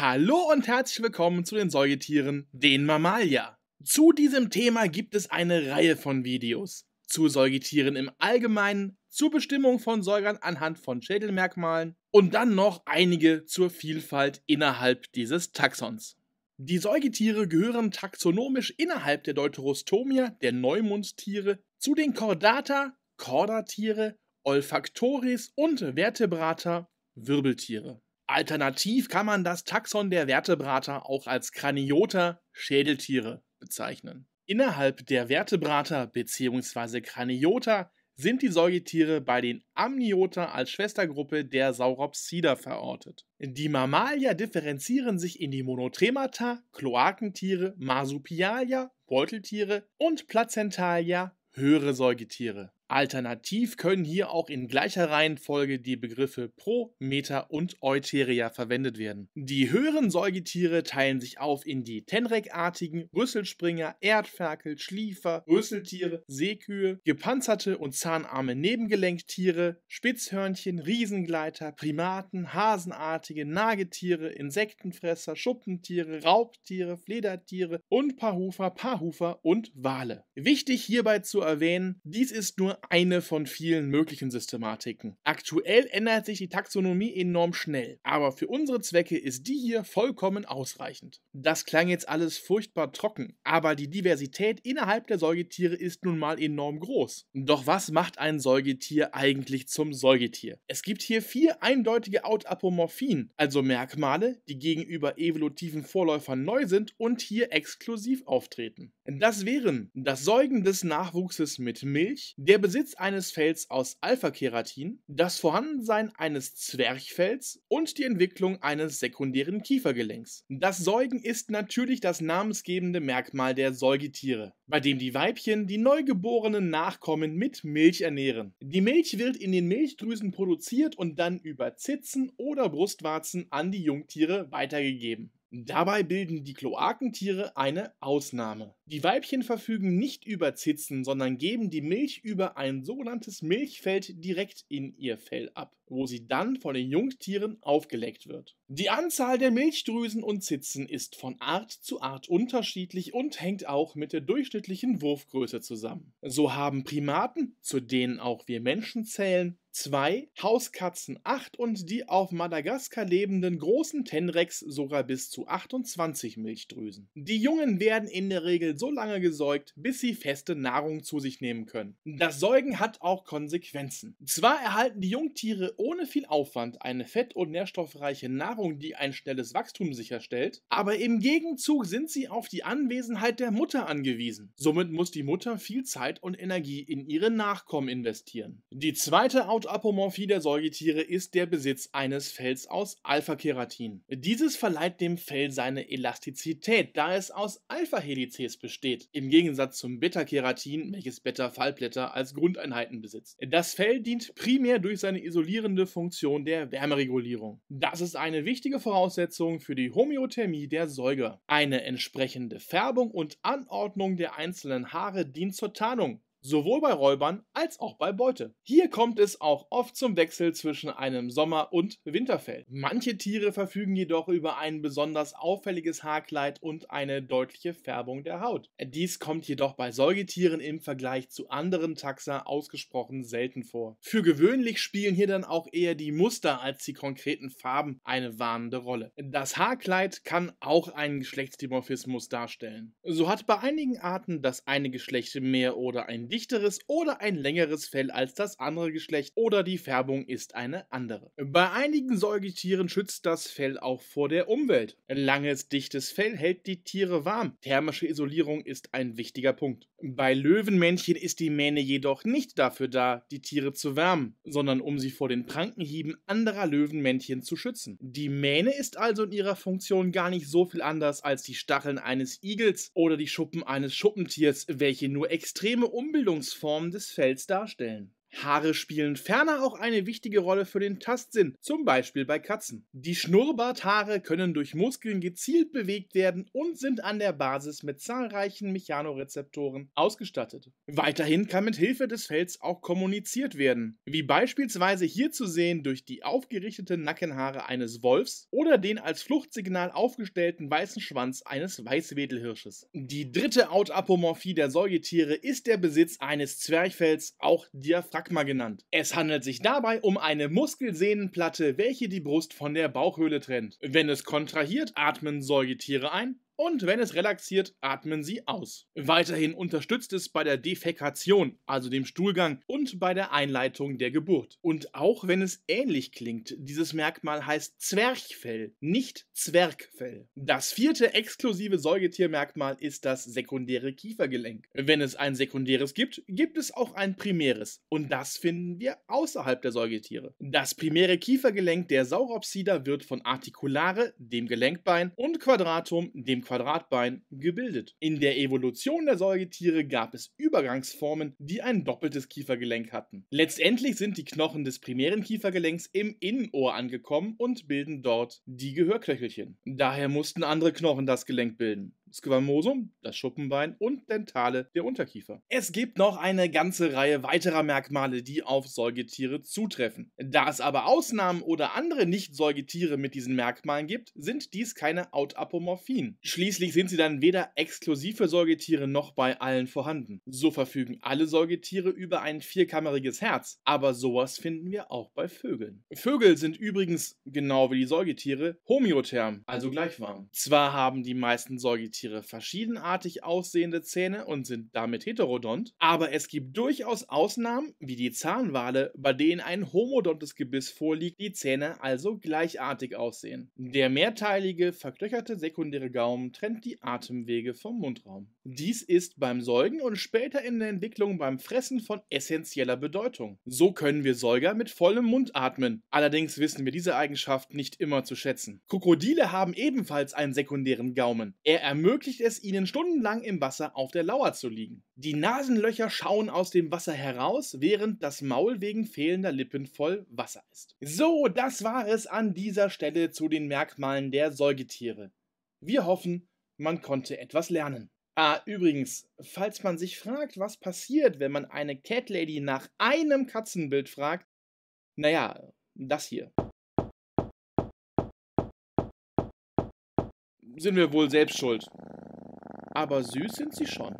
Hallo und herzlich willkommen zu den Säugetieren, den Mammalia. Zu diesem Thema gibt es eine Reihe von Videos. Zu Säugetieren im Allgemeinen, zur Bestimmung von Säugern anhand von Schädelmerkmalen und dann noch einige zur Vielfalt innerhalb dieses Taxons. Die Säugetiere gehören taxonomisch innerhalb der Deuterostomia, der Neumundtiere, zu den Chordata, Chordatiere, Olfactoris und Vertebrata, Wirbeltiere. Alternativ kann man das Taxon der Vertebrata auch als Kraniota Schädeltiere bezeichnen. Innerhalb der Vertebrata bzw. Kraniota sind die Säugetiere bei den Amniota als Schwestergruppe der Sauropsida verortet. Die Mammalia differenzieren sich in die Monotremata, Kloakentiere, Marsupialia, Beuteltiere und Plazentalia, höhere Säugetiere. Alternativ können hier auch in gleicher Reihenfolge die Begriffe Pro, Meter und Euteria verwendet werden. Die höheren Säugetiere teilen sich auf in die tenrek artigen Rüsselspringer, Erdferkel, Schliefer, Rüsseltiere, Seekühe, gepanzerte und zahnarme Nebengelenktiere, Spitzhörnchen, Riesengleiter, Primaten, Hasenartige, Nagetiere, Insektenfresser, Schuppentiere, Raubtiere, Fledertiere und Paarhufer, Paarhufer und Wale. Wichtig hierbei zu erwähnen, dies ist nur eine von vielen möglichen Systematiken. Aktuell ändert sich die Taxonomie enorm schnell, aber für unsere Zwecke ist die hier vollkommen ausreichend. Das klang jetzt alles furchtbar trocken, aber die Diversität innerhalb der Säugetiere ist nun mal enorm groß. Doch was macht ein Säugetier eigentlich zum Säugetier? Es gibt hier vier eindeutige Autapomorphien, also Merkmale, die gegenüber evolutiven Vorläufern neu sind und hier exklusiv auftreten. Das wären das Säugen des Nachwuchses mit Milch, der Besitz eines Fells aus Alpha-Keratin, das Vorhandensein eines Zwerchfells und die Entwicklung eines sekundären Kiefergelenks. Das Säugen ist natürlich das namensgebende Merkmal der Säugetiere, bei dem die Weibchen die neugeborenen Nachkommen mit Milch ernähren. Die Milch wird in den Milchdrüsen produziert und dann über Zitzen oder Brustwarzen an die Jungtiere weitergegeben. Dabei bilden die Kloakentiere eine Ausnahme. Die Weibchen verfügen nicht über Zitzen, sondern geben die Milch über ein sogenanntes Milchfeld direkt in ihr Fell ab, wo sie dann von den Jungtieren aufgeleckt wird. Die Anzahl der Milchdrüsen und Zitzen ist von Art zu Art unterschiedlich und hängt auch mit der durchschnittlichen Wurfgröße zusammen. So haben Primaten, zu denen auch wir Menschen zählen, 2. Hauskatzen 8 und die auf Madagaskar lebenden großen Tenrex sogar bis zu 28 Milchdrüsen. Die Jungen werden in der Regel so lange gesäugt, bis sie feste Nahrung zu sich nehmen können. Das Säugen hat auch Konsequenzen. Zwar erhalten die Jungtiere ohne viel Aufwand eine fett- und nährstoffreiche Nahrung, die ein schnelles Wachstum sicherstellt, aber im Gegenzug sind sie auf die Anwesenheit der Mutter angewiesen. Somit muss die Mutter viel Zeit und Energie in ihre Nachkommen investieren. Die zweite Out Hauptapomorphie der Säugetiere ist der Besitz eines Fells aus Alpha-Keratin. Dieses verleiht dem Fell seine Elastizität, da es aus Alpha-Helices besteht, im Gegensatz zum Beta-Keratin, welches Beta-Fallblätter als Grundeinheiten besitzt. Das Fell dient primär durch seine isolierende Funktion der Wärmeregulierung. Das ist eine wichtige Voraussetzung für die Homöothermie der Säuger. Eine entsprechende Färbung und Anordnung der einzelnen Haare dient zur Tarnung sowohl bei Räubern als auch bei Beute. Hier kommt es auch oft zum Wechsel zwischen einem Sommer- und Winterfell. Manche Tiere verfügen jedoch über ein besonders auffälliges Haarkleid und eine deutliche Färbung der Haut. Dies kommt jedoch bei Säugetieren im Vergleich zu anderen Taxa ausgesprochen selten vor. Für gewöhnlich spielen hier dann auch eher die Muster als die konkreten Farben eine warnende Rolle. Das Haarkleid kann auch einen Geschlechtsdimorphismus darstellen. So hat bei einigen Arten das eine Geschlecht mehr oder ein dichteres oder ein längeres Fell als das andere Geschlecht oder die Färbung ist eine andere. Bei einigen Säugetieren schützt das Fell auch vor der Umwelt. Langes, dichtes Fell hält die Tiere warm. Thermische Isolierung ist ein wichtiger Punkt. Bei Löwenmännchen ist die Mähne jedoch nicht dafür da, die Tiere zu wärmen, sondern um sie vor den Prankenhieben anderer Löwenmännchen zu schützen. Die Mähne ist also in ihrer Funktion gar nicht so viel anders als die Stacheln eines Igels oder die Schuppen eines Schuppentiers, welche nur extreme Umbildungsformen des Fells darstellen. Haare spielen ferner auch eine wichtige Rolle für den Tastsinn, zum Beispiel bei Katzen. Die Schnurrbarthaare können durch Muskeln gezielt bewegt werden und sind an der Basis mit zahlreichen Mechanorezeptoren ausgestattet. Weiterhin kann mit Hilfe des Fells auch kommuniziert werden, wie beispielsweise hier zu sehen durch die aufgerichteten Nackenhaare eines Wolfs oder den als Fluchtsignal aufgestellten weißen Schwanz eines Weißwedelhirsches. Die dritte Autapomorphie der Säugetiere ist der Besitz eines Zwerchfells, auch Diaphragma Diaphragma genannt. Es handelt sich dabei um eine Muskelsehnenplatte, welche die Brust von der Bauchhöhle trennt. Wenn es kontrahiert, atmen Säugetiere ein, und wenn es relaxiert, atmen Sie aus. Weiterhin unterstützt es bei der Defekation, also dem Stuhlgang und bei der Einleitung der Geburt. Und auch wenn es ähnlich klingt, dieses Merkmal heißt Zwerchfell, nicht Zwergfell. Das vierte exklusive Säugetiermerkmal ist das sekundäre Kiefergelenk. Wenn es ein sekundäres gibt, gibt es auch ein primäres und das finden wir außerhalb der Säugetiere. Das primäre Kiefergelenk der Sauropsida wird von Articulare, dem Gelenkbein, und Quadratum, dem Quadratbein gebildet. In der Evolution der Säugetiere gab es Übergangsformen, die ein doppeltes Kiefergelenk hatten. Letztendlich sind die Knochen des primären Kiefergelenks im Innenohr angekommen und bilden dort die Gehörknöchelchen. Daher mussten andere Knochen das Gelenk bilden. Squamosum, das Schuppenbein und Dentale, der Unterkiefer. Es gibt noch eine ganze Reihe weiterer Merkmale, die auf Säugetiere zutreffen. Da es aber Ausnahmen oder andere Nicht-Säugetiere mit diesen Merkmalen gibt, sind dies keine Autapomorphien. Schließlich sind sie dann weder exklusiv für Säugetiere noch bei allen vorhanden. So verfügen alle Säugetiere über ein vierkammeriges Herz, aber sowas finden wir auch bei Vögeln. Vögel sind übrigens, genau wie die Säugetiere, homoiotherm, also gleich warm. Zwar haben die meisten Säugetiere Säugetiere verschiedenartig aussehende Zähne und sind damit heterodont, aber es gibt durchaus Ausnahmen, wie die Zahnwale, bei denen ein homodontes Gebiss vorliegt, die Zähne also gleichartig aussehen. Der mehrteilige, verklöcherte sekundäre Gaumen trennt die Atemwege vom Mundraum. Dies ist beim Säugen und später in der Entwicklung beim Fressen von essentieller Bedeutung. So können wir Säuger mit vollem Mund atmen. Allerdings wissen wir diese Eigenschaft nicht immer zu schätzen. Krokodile haben ebenfalls einen sekundären Gaumen. Er ermöglicht es ihnen stundenlang im Wasser auf der Lauer zu liegen. Die Nasenlöcher schauen aus dem Wasser heraus, während das Maul wegen fehlender Lippen voll Wasser ist. So, das war es an dieser Stelle zu den Merkmalen der Säugetiere. Wir hoffen, man konnte etwas lernen. Ah, übrigens, falls man sich fragt, was passiert, wenn man eine Cat Lady nach einem Katzenbild fragt, naja, das hier. Sind wir wohl selbst schuld. Aber süß sind sie schon.